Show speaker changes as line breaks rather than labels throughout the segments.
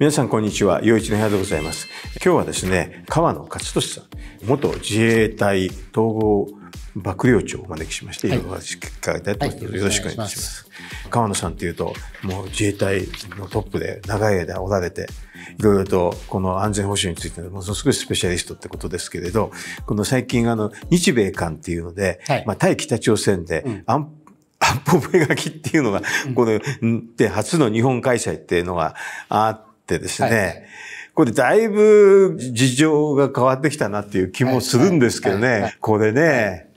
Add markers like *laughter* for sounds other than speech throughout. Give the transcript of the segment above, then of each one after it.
皆さん、こんにちは。洋一の部屋でございます。今日はですね、川野勝利さん、元自衛隊統合幕僚長をお招きしまして、はい、ろいろお話伺いたいと思います、よろしくお願いします。川野さんというと、もう自衛隊のトップで長い間おられて、いろいろとこの安全保障についてものすごいスペシャリストってことですけれど、この最近あの、日米間っていうので、はい、まあ、対北朝鮮で安、うん安保目書きっていうのが、この、で、初の日本開催っていうのがあっってですね、はい、これだいぶ事情が変わってきたなっていう気もするんですけどね、これね、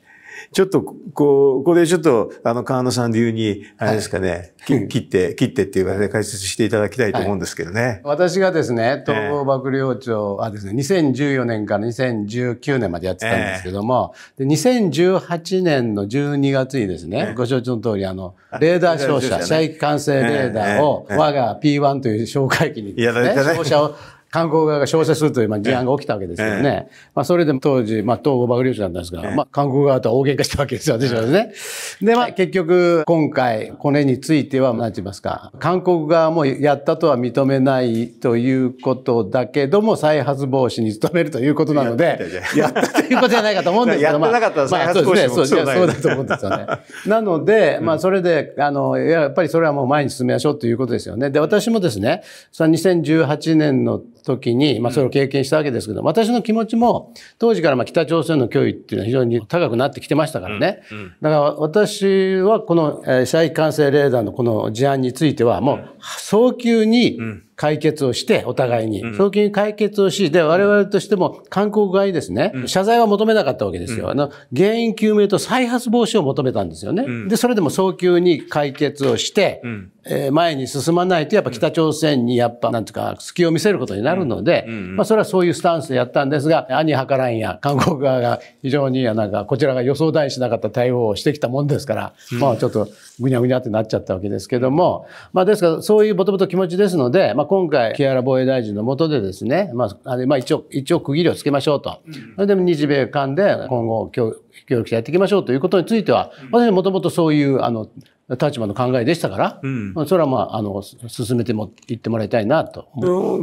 ちょっと、こう、ここでちょっと、あの、河野さん流に、あれですかね、はい、切って、切ってっていうかで解説していただきたいと思うんですけどね。は
い、私がですね、統合幕僚長はですね、2014年から2019年までやってたんですけども、えー、で2018年の12月にですね、えー、ご承知の通り、あの、レーダー照射、射域管制レーダーを、我が P1 という哨戒機にですね、照射を韓国側が小説するというまあ事案が起きたわけですよね。まあ、それで当時、まあ、統合幕僚長だったんですが、まあ、韓国側とは大喧嘩したわけですよ、私はね。で、まあ、結局、今回、これについては、なんて言いますか、韓国側もやったとは認めないということだけども、再発防止に努めるということなので、やったということじゃないかと思うんですけど、まあ、やってなかったら再発防止もそうですね、そうだと思うんですよね。なので、まあ、それで、あの、やっぱりそれはもう前に進めましょうということですよね。で、私もですね、2018年の時に、まあ、それを経験したわけですけど、私の気持ちも、当時からまあ北朝鮮の脅威っていうのは非常に高くなってきてましたからね。だから私はこの、え射撃管制レーダーのこの事案については、もう早急に、うん解決をして、お互いに。早急に解決をし、で、我々としても、韓国側にですね、謝罪は求めなかったわけですよ。あの、原因究明と再発防止を求めたんですよね。で、それでも早急に解決をして、え前に進まないと、やっぱ北朝鮮にやっぱ、なんていうか、隙を見せることになるので、まあ、それはそういうスタンスでやったんですが、兄はからんや、韓国側が非常に、なんか、こちらが予想だにしなかった対応をしてきたもんですから、まあ、ちょっと、ぐにゃぐにゃってなっちゃったわけですけども、まあ、ですから、そういうもともと気持ちですので、まあ、今回、木原防衛大臣の下でですね、まあ、あれまあ、一応、一応区切りをつけましょうと。それで日米間で今後協力してやっていきましょうということについては、私はもともとそういう、あの、立場の考えでしたから、うん、それはまあ、あの、進めても、いってもらいたいなと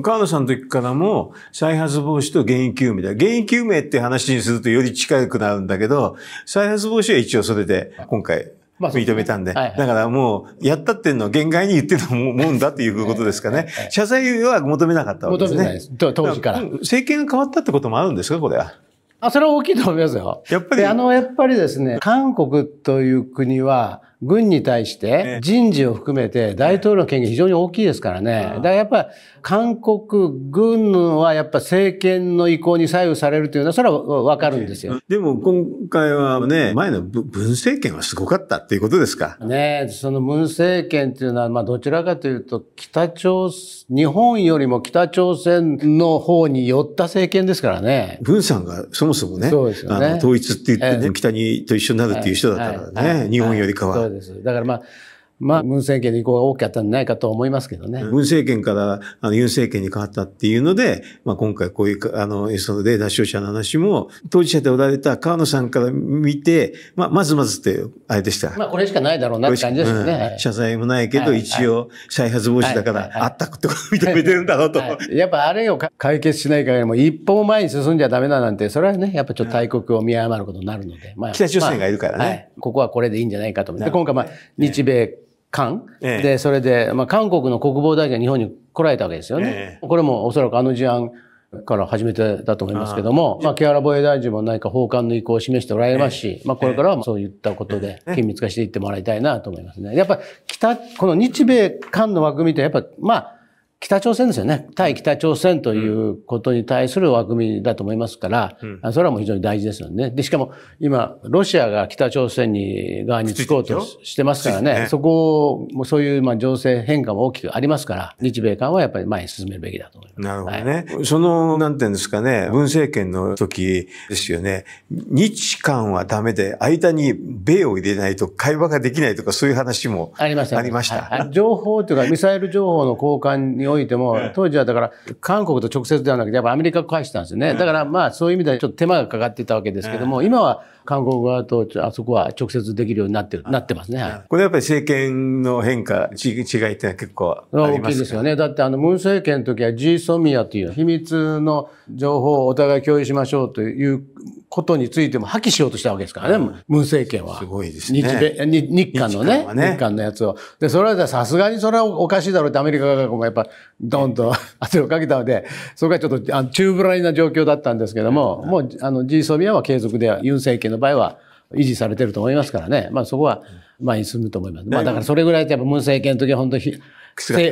川野さんの時からも、再発防止と原因究明だ。原因究明って話にするとより近くなるんだけど、再発防止は一応それで、今回、まあ、認めたんで、はいはい、だからもう、やったってんの限界に言ってたもんだっていうことですかね。謝罪は
求めなかったわけですね。求めないです。
当時から。政権が変わったってこともあるんですか、これは。
あ、それは大きいと思いますよ。やっぱり。あの、やっぱりですね、韓国という国は、軍に対して人事を含めて大統領の権限非常に大きいですからね。だからやっぱ韓国軍はやっぱ政権の意向に左右されるというのはそれはわかるんですよ。でも今
回はね、前の文政権はすごかったっていうことですか。
ねその文政権っていうのはまあどちらかというと北朝鮮、日本よりも北朝鮮の方に寄った政権ですからね。
文さんがそもそもね、ねあの統一って言って、ね、北にと一緒になるっていう人だったからね、日本よりかは。です。だからまあまあ、文政権の意向が大きかったんじゃないかと思いますけどね。文政権からあのユン政権に変わったっていうので、まあ、今回こういうあのその例脱症者の話も、当事者でおられた河野さんから見て、まあ、まずまずってあれでした。
まあ、これしかないだろうなって感じですね、うん。謝罪もないけど、一応再発防止だから、あったことを認めてるんだろうと。やっぱあれを解決しないからも一歩前に進んじゃダメだなんて、それはね、やっぱちょっと大国を見誤ることになるので、まあ、北朝鮮がいるからね、まあはい、ここはこれでいいんじゃないかと思って、今回まあ、日米韓、ええ、で、それで、まあ、韓国の国防大臣が日本に来られたわけですよね。え、これもおそらくあの事案から始めてだと思いますけども、あまあ、木原防衛大臣も何か訪韓の意向を示しておられますし、まあ、これからはそういったことで緊密化していってもらいたいなと思いますね。やっぱ、北、この日米韓の枠組みって、やっぱ、まあ、北朝鮮ですよね。対北朝鮮ということに対する枠組みだと思いますから、うん、それはもう非常に大事ですよね。で、しかも今、ロシアが北朝鮮に側につこうとしてますからね、そこを、そういうまあ情勢変化も大きくありますから、日米韓はやっぱり前に進めるべきだと思い
ます。なるほどね。はい、その、なんていうんですかね、文政権の時ですよね、日韓はダメで、間に米を入れないと会話ができないとか、そういう話もあ
りました。ありました。情報というか、ミサイル情報の交換においても、当時はだから、韓国と直接ではなくて、やっぱアメリカを介したんですよね。だからまあ、そういう意味ではちょっと手間がかかってたわけですけども、今は、韓国側とあそこは直接できるようになってる、なってますね。これやっぱり政権の変化、違いっていうのは結構大きいですよね。だってあの、ムン政権の時はジーソミアという秘密の情報をお互い共有しましょうということについても破棄しようとしたわけですからね、ムン政権は。すごいですね。日日韓のね、ね日韓のやつを。で、それはさすがにそれはおかしいだろうってアメリカ側がやっぱ、ドンと圧 *laughs* をかけたので、そこはちょっとあの中ぶらりな状況だったんですけども、もうあのーソミアは継続で、ユン政権の場合は維持されてると思いますからね、まあ、そこは前に進むと思います。まあ、だからそれぐらいっやっぱ文政権の時は本当に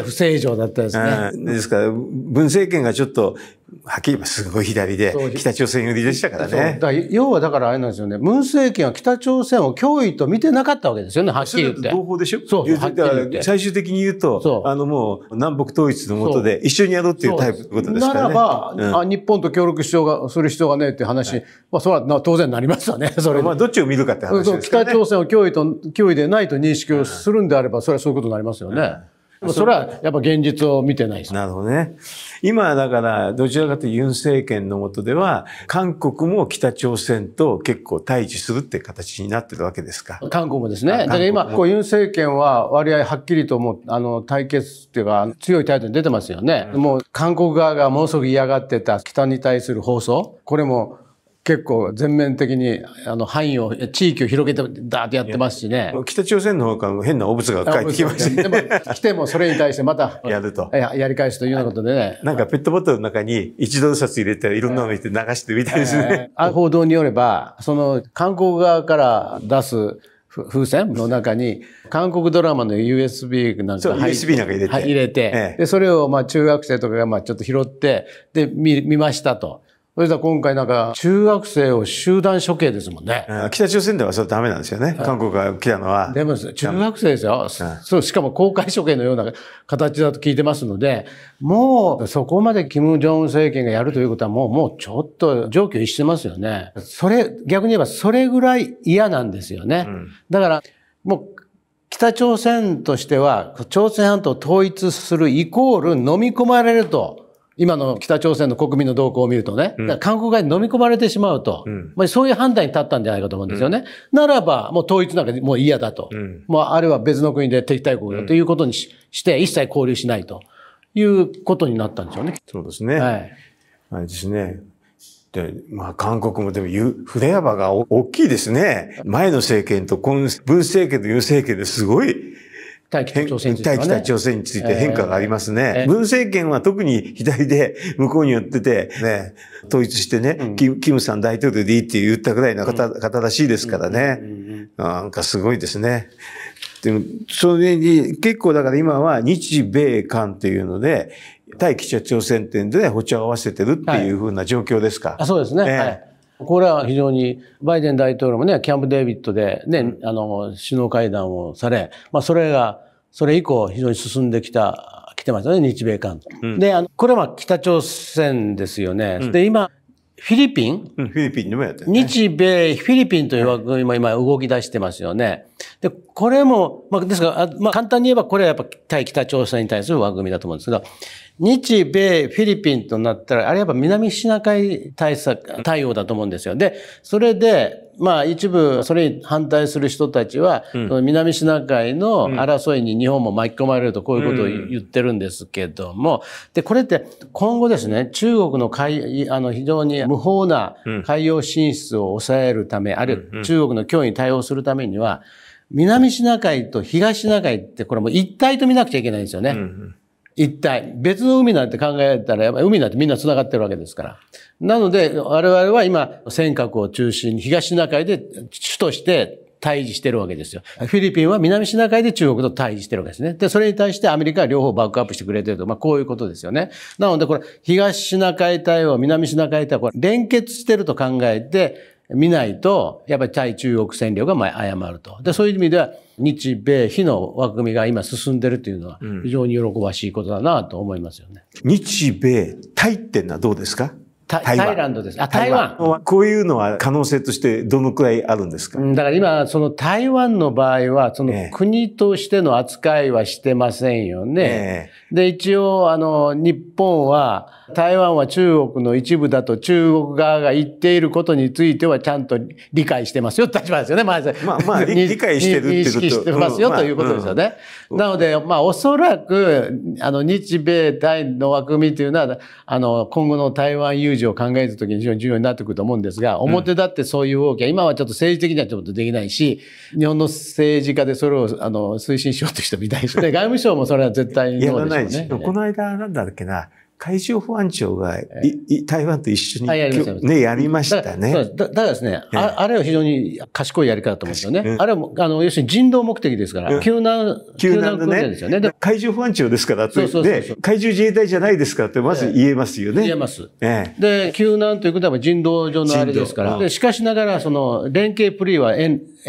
不正常だったですね。です
から、文政権がちょっとはっきり言えばすごい左で、北朝鮮寄りでしたからね。ら
要はだからあれなんですよね、文政権は北朝鮮を脅威と見てなかったわけですよね、はっきり言って。同胞でしょそうそう最
終的に言うと、うあのもう南北統一のもとで一緒にやろうっていうタイプのことですから、ね、ならば、うん、
あ、日本と協力しようがする必要がねえって話、はい、まあそれは当然なりますよね、それ。まあどっちを見るかって話ですね。北朝鮮を脅威と、脅威でないと認識をするんであれば、それはそういうことになりますよね。うんそれはやっぱ現実を見てないですなるほどね。
今だからどちらかというとユン政権の下では韓国も北朝鮮と結構対峙するって形になってるわけですか。韓国もですね。だから今こうユ
ン政権は割合はっきりともうあの対決っていうか強い態度に出てますよね。うん、もう韓国側がものすごく嫌がってた北に対する放送これも結構全面的にあの範囲を、地域を広げてダーってやってますしね。北朝鮮の方から変な汚物が帰ってきましたね。*laughs* でも来てもそれに対してまたやるとや。やり返すというようなことでね。
なんかペットボトルの中に一度札入れていろんなの入れて流してみたいですね。
えー、報道によれば、その韓国側から出す風船の中に、韓国ドラマの USB なんか入 USB なんか入れて。入れて、えで、それをまあ中学生とかがまあちょっと拾って、で、見見ましたと。それじゃ今回なんか、中学生を集団処刑ですもんね。北朝鮮ではそれダメなんですよね。韓国が来たのは。でも、中学生ですよ。そう、しかも公開処刑のような形だと聞いてますので、もう、そこまで金正恩政権がやるということはもう、もうちょっと状況級してますよね。それ、逆に言えばそれぐらい嫌なんですよね。うん、だから、もう、北朝鮮としては、朝鮮半島統一するイコール飲み込まれると。今の北朝鮮の国民の動向を見るとね、韓国側に飲み込まれてしまうと、うん、まあ、そういう判断に立ったんじゃないかと思うんですよね。うん、ならば、もう統一なんかもう嫌だと、うん、もうあれは別の国で敵対国だということにし,、て、一切交流しないということになったんでしょうね。そうですね。はい。あれですね。で、まあ、韓国もでも、触
れ幅が大きいですね。前の政権と、こ文政権とユン政権ですごい対北朝鮮について、ね、対北朝鮮について変化がありますね。えー、文政権は特に左で向こうに寄ってて、ね、統一してね、うん、キムさん大統領でいいって言ったぐらいの方うん、方らしいですからね、うんうんうん。なんかすごいですね。でも、それに、結構だから今は日米韓っていうので、対北朝鮮っていうので、ね、歩調を合わせてるっていうふうな状況ですか。はい、あ
そうですね。はいこれは非常に、バイデン大統領もね、キャンプ・デービッドでね、あの、首脳会談をされ、まあ、それが、それ以降非常に進んできた、来てますよね、日米韓。うん、で、あの、これは北朝鮮ですよね。うん、で、今、フィリピン、うん、フィリピンでもやってる、ね、日米、フィリピンという枠組みも今動き出してますよね。で、これも、まあ、ですから、まあ、簡単に言えばこれはやっぱ対北朝鮮に対する枠組みだと思うんですが、日米フィリピンとなったら、あれやっぱ南シナ海対策、対応だと思うんですよ。で、それで、まあ一部それに反対する人たちは、うん、南シナ海の争いに日本も巻き込まれるとこういうことを言ってるんですけども、で、これって今後ですね、中国の海、あの非常に無法な海洋進出を抑えるため、あるいは中国の脅威に対応するためには、南シナ海と東シナ海ってこれも一体と見なくちゃいけないんですよね。うんうん一体。別の海なんて考えたら、やっぱり海なんてみんな繋がってるわけですから。なので、我々は今、尖閣を中心に東シナ海で主として対峙してるわけですよ。フィリピンは南シナ海で中国と対峙してるわけですね。で、それに対してアメリカは両方バックアップしてくれてると。まあ、こういうことですよね。なので、これ、東シナ海対応、南シナ海対応、これ連結してると考えて、見ないと、やっぱり対中国占領がまあ誤ると。で、そういう意味では、日米非の枠組みが今進んでるというのは、非常に喜ばしいことだなと思いますよね。うん、日米タイってのはどうですかタイランドです。あ、台湾。こういうのは可能性としてどのくらいあるんですかだから今、その台湾の場合は、その国としての扱いはしてませんよね。えー、で、一応、あの、日本は、台湾は中国の一部だと中国側が言っていることについてはちゃんと理解してますよって立場ですよね、前まあまあ、理解してるってこと認識してますよ、うん、ということですよね。まあうん、なので、まあ、おそらく、あの、日米台の枠組みというのは、あの、今後の台湾有事を考えるときに非常に重要になってくると思うんですが、表立ってそういう動きは、今はちょっと政治的にはちょっとできないし、日本の政治家でそれを、あの、推進しようとしてみたいし、*laughs* 外務省もそれは絶対にそうでしこの間、なんだっけな、海
上保安庁が、えい、台湾と一緒に、ね、やりましたね。た
だですね、あ、あれは非常に賢いやり方だと思うんですよね。うん、あれは、あの、要するに人道目的ですから、うん、救難、救難訓練ですよね。ね海上保安庁ですからってそうそうそうそ
う、海上自衛隊じゃないですからって、まず言えますよね。えー、言えます、え
ー。で、救難ということは人道上のあれですから、でしかしながら、その、連携プリーは、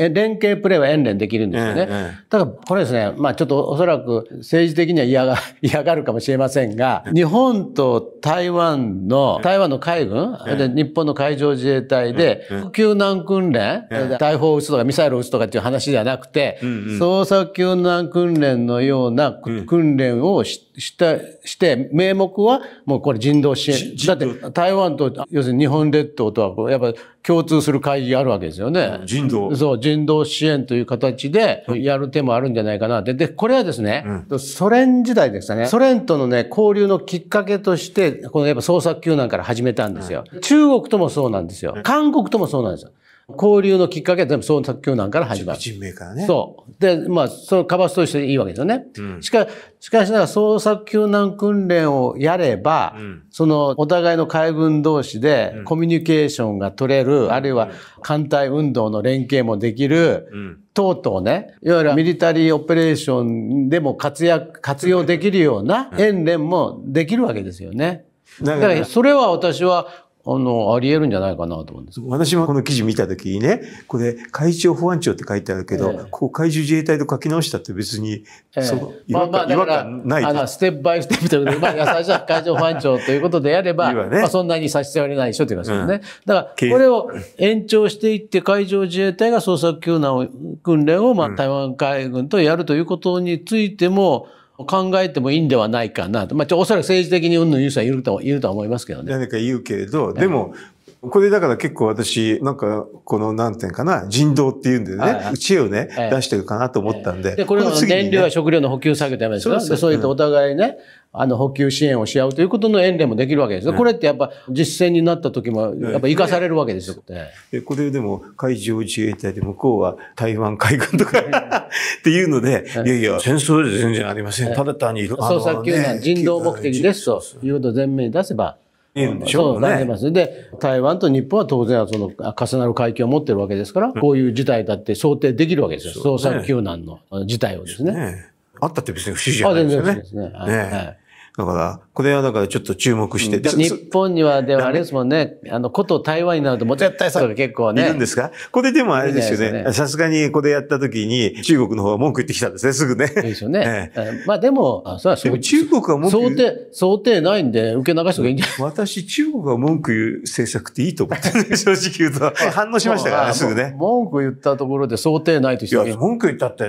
連携プレーは遠連できるんですよね。ええ、ただ、これですね、まあちょっとおそらく政治的には嫌が、*laughs* 嫌がるかもしれませんが、日本と台湾の、台湾の海軍、で日本の海上自衛隊で、救難訓練、大砲を撃つとかミサイルを撃つとかっていう話じゃなくて、捜査救難訓練のような訓練をしした、して、名目はもうこれ人道支援。だって台湾と、要するに日本列島とは、やっぱ共通する会議があるわけですよね。人道。そう、人道支援という形でやる手もあるんじゃないかなって。で、これはですね、うん、ソ連時代でしたね。ソ連とのね、交流のきっかけとして、このやっぱ創作救難から始めたんですよ。うん、中国ともそうなんですよ。韓国ともそうなんですよ。交流のきっかけは全部その作教団から始まる。人名からね。そう。で、まあ、そのカバスとしていいわけですよね。うん、しかしかしながら、創作救難訓練をやれば、うん、その、お互いの海軍同士でコミュニケーションが取れる、うん、あるいは艦隊運動の連携もできる、とうとうね、いわゆるミリタリーオペレーションでも活躍、活用できるような演練もできるわけですよね。だから、それは私はあの、あり得るんじゃないかなと思うんです。
私もこの記事見たときにね、これ、海上保安庁って書いてあるけど、えー、ここ海上自衛隊と書き直したって別
に、えー、そう、違和感、まあ、まあ、ないあの、ステップバイステップということで、まあ、最初は海上保安庁ということでやれば、ね、まあ、そんなに差し支えれないでしょって言いますね。うん、だから、これを延長していって、海上自衛隊が捜索救難を、訓練を、まあ、台湾海軍とやるということについても、うん考えてもいいんではないかなと。まあ、おそらく政治的にうんぬん言う人はいるといるとは思いますけどね。何か言うけれど、でも、
これだから結構私、なんか、この、なんていうかな、人道っていうんでね、はい、知恵をね、出してるかなと思ったんで。で、これの燃料や食
料の補給作業ってやめですかそういったお互いね、あの補給支援をし合うということの縁例もできるわけです、ね、これってやっぱ実践になった時もやっぱ生かされるわけですよ、ね、これ
でも海上自衛隊で向こうは台湾海軍とかっていうので、いやいや、戦争で全然ありません。ただ単に、捜索救難、
人道目的ですということを前面に出せば、いいんでしょう、ね、そうで、台湾と日本は当然はその重なる海峡を持ってるわけですから、こういう事態だって想定できるわけですよ。ね、捜索救難の事態をですね。ねあっ
たって別に不思議じゃないですよね。あ全然ですね。はいだから、これはだからちょっと注目して。日
本には、でもあれですもんね、あの、こと台湾になるともう絶対そう結構ね。いるんですか
これでもあれですよね。さすがにこれやった時に中国の方は文句言ってきたんですね、すぐ
ね。ですよね。まあでも、あ、それはでも中国は文句想定、想定ないんで受け流しとかいいんじゃない私、中国は文句言う政策っていいと思って、*laughs* 正直言うと。反応しましたからね、すぐね。文句言ったところで想定ないとして。いや、文句言ったって、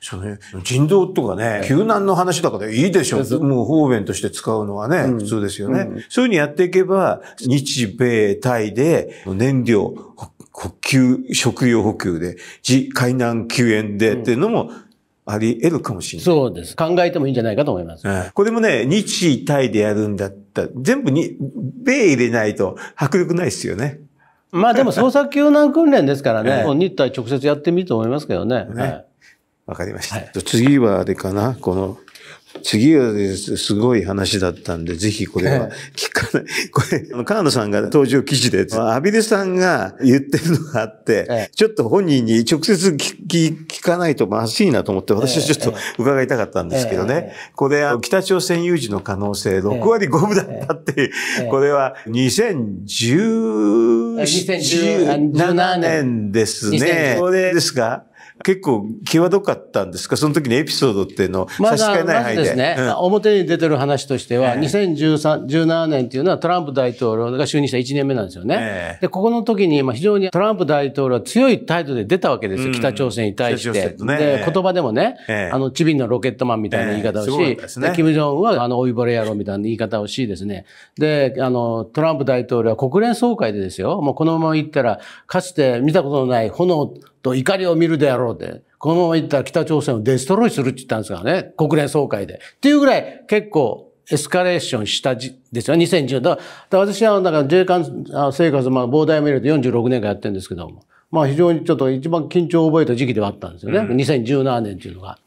その人道とかね、救難の話だからいいでしょ。う。
もう弁として使うのはね、うん、普通ですよね、うん、そういうふうにやっていけば、日米対で燃料補給、食料補給で、自海難救援でっていうのも、あり得るかもしれない。そうです。考えてもいいんじゃないかと思います。うん、これもね、日対でやるんだったら、全部に、米入れないと迫力ないですよね。
まあでも捜査救難訓練ですからね、*laughs* 日体直接やってみると思いますけどね。ね。わ、はい、かりました。はい、
次はあれかな、この次はすごい話だったんで、ぜひこれは聞かない。ええ、これ、あの、河野さんが登場記事で、アビレさんが言ってるのがあって、え、ちょっと本人に直接聞聞かないとまずいなと思って、私はちょっと伺いたかったんですけどね。これ、北朝鮮有事の可能性6割5分だったってこれは2017年ですね。これですか結構際どかったんですかその時のエピソードっていうのを差し替えない範囲で。ま、ですね、うん、
表に出てる話としては、えー、2017年っていうのはトランプ大統領が就任した1年目なんですよね。えー、で、ここの時に非常にトランプ大統領は強い態度で出たわけですよ。うん、北朝鮮に対して。ね、で、言葉でもね、えー、あの、チビンのロケットマンみたいな言い方をし、えーね、キム・ジョンはあの、老いぼれ野郎みたいな言い方をしですね。で、あの、トランプ大統領は国連総会でですよ、もうこのまま行ったら、かつて見たことのない炎、と怒りを見るであろうで、このままいったら北朝鮮をデストロイするって言ったんですかね、国連総会で。っていうぐらい結構エスカレーションしたじですよ、2010だから私はだから自衛官生活、まあ、膨大を見ると46年間やってるんですけども、まあ非常にちょっと一番緊張を覚えた時期ではあったんですよね、2017年っていうのが。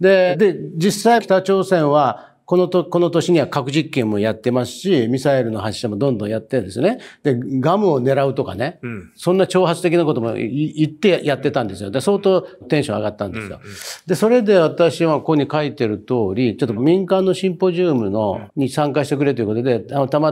で、で、実際北朝鮮はこのと、この年には核実験もやってますし、ミサイルの発射もどんどんやってんですね。で、ガムを狙うとかね、うん、そんな挑発的なことも言ってやってたんですよ。で、相当テンション上がったんですよ。で、それで私はここに書いてる通り、ちょっと民間のシンポジウムの、に参加してくれということで、たまたま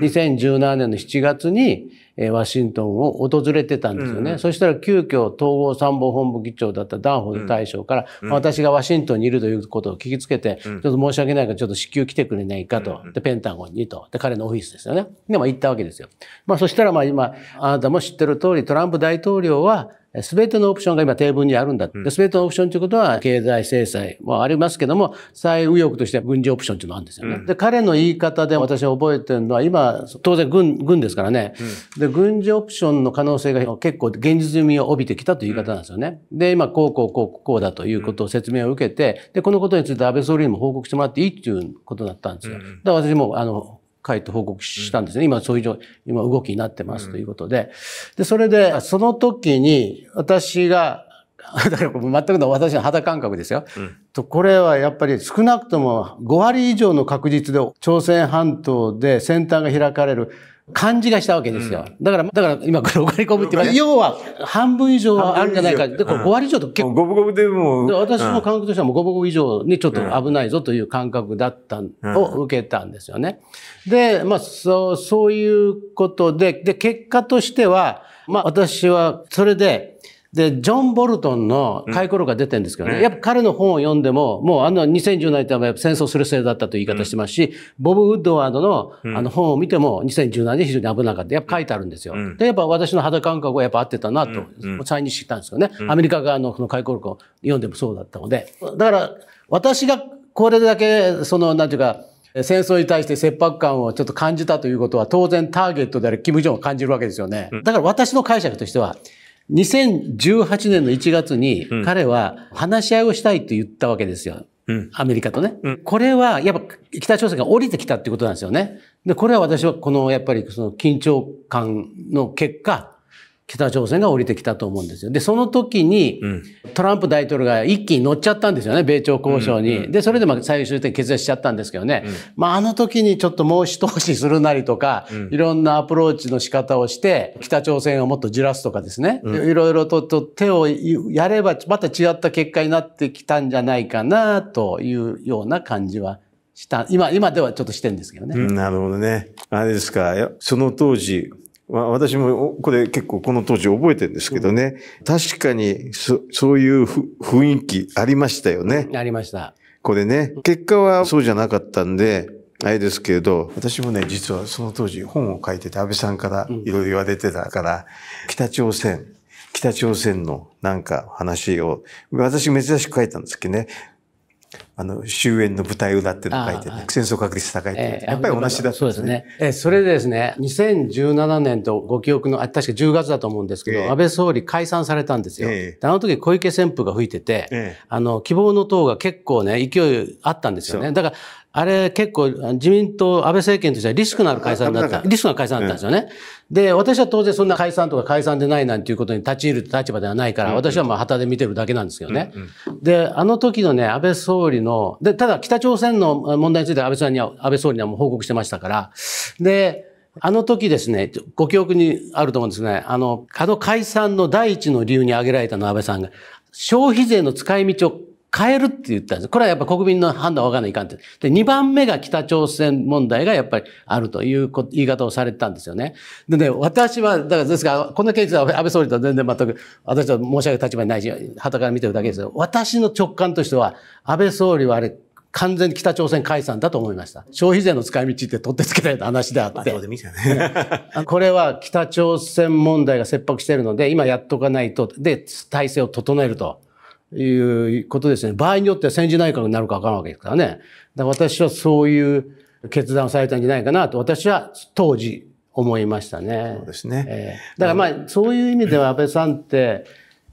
2017 *laughs* 年の7月に、えワシントンを訪れてたんですよね。うん、そしたら急遽統合参謀本部議長だったダンホール大将から、うん、私がワシントンにいるということを聞きつけて、うん、ちょっと申し訳ないからちょっと至急来てくれないかと。で、ペンタゴンにと。で、彼のオフィスですよね。で、まあ行ったわけですよ。まあそしたらまあ今、あなたも知ってる通り、トランプ大統領はすべてのオプションが今テーブルにあるんだ。すべ、てのオプションということは経済制裁もありますけども、最右翼としては軍事オプションというのがあるんですよね。うん、で、彼の言い方で私は覚えてるのは、今、当然軍、軍ですからね、うん、で、軍事オプションの可能性が結構現実味を帯びてきたという言い方なんですよね。で、今、こうこうこうこうだということを説明を受けて、で、このことについて安倍総理にも報告してもらっていいっていうことだったんですよ。だから私も、あの、書いて報告したんですね。今そういう、今動きになってますということで。で、それで、その時に私が、だから全くの私の肌感覚ですよ。うん、と、これはやっぱり少なくとも5割以上の確実で朝鮮半島で先端が開かれる感じがしたわけですよ。うん、だから、だから今これ6り込むって言われ要は半分以上はあるんじゃないか。で、これ5割以上と結構。五分五分でもう。私の感覚としてはもう五分五分以上にちょっと危ないぞという感覚だったを受けたんですよね。で、まあ、そう、そういうことで、で、結果としては、まあ私はそれで、で、ジョン・ボルトンの回顧録が出てるんですけどね、うん、やっぱ彼の本を読んでも、もうあの2 0 1 7年って戦争するせいだったという言い方してますし、うん、ボブ・ウッドワードのあの本を見ても2 0 1 7年非常に危なかった。やっぱ書いてあるんですよ。うん、で、やっぱ私の肌感覚はやっぱ合ってたなと、再認識したんですよね。アメリカ側のの回顧録を読んでもそうだったので。だから、私がこれだけ、その、なんていうか、戦争に対して切迫感をちょっと感じたということは当然ターゲットであるキム・ジョンを感じるわけですよね。だから私の解釈としては、2018年の1月に彼は話し合いをしたいと言ったわけですよ。うん、アメリカとね、うん。これはやっぱ北朝鮮が降りてきたってことなんですよね。で、これは私はこのやっぱりその緊張感の結果、北朝鮮が降りてきたと思うんですよ。で、その時に、トランプ大統領が一気に乗っちゃったんですよね、米朝交渉に。うんうん、で、それでまあ最終的に決裂しちゃったんですけどね。うん、まあ、あの時にちょっと申し通しするなりとか、うん、いろんなアプローチの仕方をして、北朝鮮をもっとじらすとかですね、うん、いろいろとと手をやれば、また違った結果になってきたんじゃないかな、というような感じはした。今、今ではちょっとしてんですけどね。なる
ほどね。あれですか、その当時、私もこれ結構この当時覚えてるんですけどね、うん、確かにそそういう雰囲気ありましたよね。
ありました。
これね、結果はそうじゃなかったんで、あれですけれど、私もね、実はその当時本を書いてて安倍さんからいろいろ言われてたから、うん、北朝鮮、北朝鮮のなんか話を、私珍しく書いたんですけどね、あの終焉の舞台裏っていうのを書いて、ね戦争確率高いってえー、やっぱり同じだった
んですね。そねえー、それでですね、2017年とご記憶の、あ確か10月だと思うんですけど、えー、安倍総理解散されたんですよ。えー、あの時小池旋風が吹いてて、あの希望の党が結構ね、勢いあったんですよね。だからあれ結構自民党、安倍政権としてはリスクのある解散だった。リスクの解散だったんですよね。で、私は当然そんな解散とか解散でないなんていうことに立ち入る立場ではないから、私はまあ旗で見てるだけなんですけどね。で、あの時のね、安倍総理の、で、ただ北朝鮮の問題について安倍さんには、安倍総理にはもう報告してましたから、で、あの時ですね、ご記憶にあると思うんですね。あの、あの解散の第一の理由に挙げられたの安倍さんが、消費税の使い道を変えるって言ったんです。これはやっぱ国民の判断は分かんないかんって。で、2番目が北朝鮮問題がやっぱりあるという言い方をされてたんですよね。でね、私は、だからですが、ここのケースは安倍総理とは全然全く、私は申し上げる立場にないし、旗から見てるだけですよ。私の直感としては、安倍総理はあれ、完全に北朝鮮解散だと思いました。消費税の使い道って取ってつけたような話であって。これは北朝鮮問題が切迫しているので、今やっとかないと、で、体制を整えると。いうことですね。場合によっては戦時内閣になるかわからいわけですからね。だから私はそういう決断をされたんじゃないかなと、私は当時思いましたね。そうですね。えー、だからまあ、そういう意味では安倍さんって、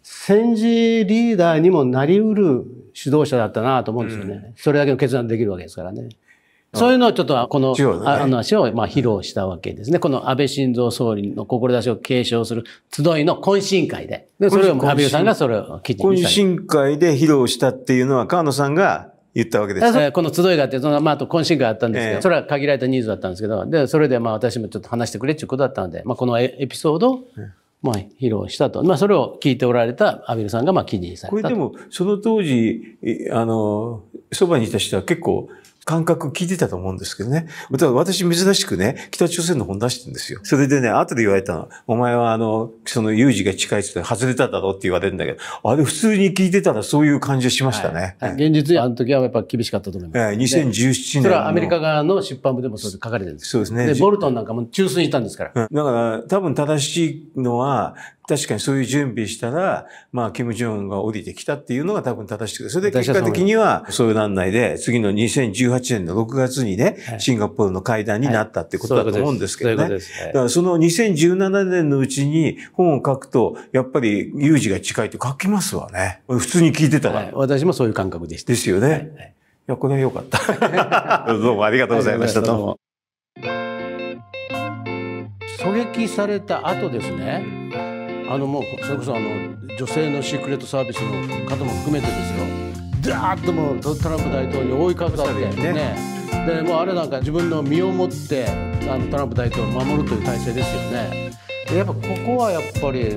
戦時リーダーにもなりうる指導者だったなと思うんですよね。うん、それだけの決断できるわけですからね。そういうのをちょっとこの話をまあ披露したわけですね。この安倍晋三総理の志を継承する集いの懇親会で。で、それを安倍さんがそれを記事にした。懇
親会で披露したっていうのは川野
さんが
言ったわけですね。
この集いがあって、その、まあ、あと懇親会あったんですけど、えー、それは限られた人数だったんですけど、で、それでまあ私もちょっと話してくれっていうことだったので、まあこのエピソードを、まあ、披露したと。まあ、それを聞いておられた安倍さんが、まあ、記事にされたこれでも、その当時、あ
の、そばにいた人は結構、感覚聞いてたと思うんですけどね。私珍しくね、北朝鮮の本出してるんですよ。それでね、後で言われたの。お前はあの、その有事が近いって外れただろうって言われるんだけど、あれ普通に聞いてたらそういう感じがしましたね。はいはい、現実、にあの時はやっぱ厳しかったと思います。えい、2017年。それはアメリカ
側の出版部でもそう、書かれてるん
です。そうですね。で、ボルトンなんかも中枢にいたんですから。うん、だから、多分正しいのは、確かにそういう準備したら、まあ、キム・ジョンウンが降りてきたっていうのが多分正しくて、それで結果的には、そういう案内で、次の2018年の6月にね、シンガポールの会談になったってことだと思うんですけどね。だからその2017年のうちに本を書くと、やっぱり有事が近いって書きますわね。普通に聞いてたら。はい、私もそういう感覚でした。ですよね。はい、いや、これは良かった。*laughs* どうもありがとうございました。どうも。
狙撃された後ですね、あのもうそれこそあの女性のシークレットサービスの方も含めてですよダーッともうトランプ大統領に覆いかぶってね、ね、でもうあれなんか自分の身をもってあのトランプ大統領を守るという体制ですよね。やっぱここはやっぱり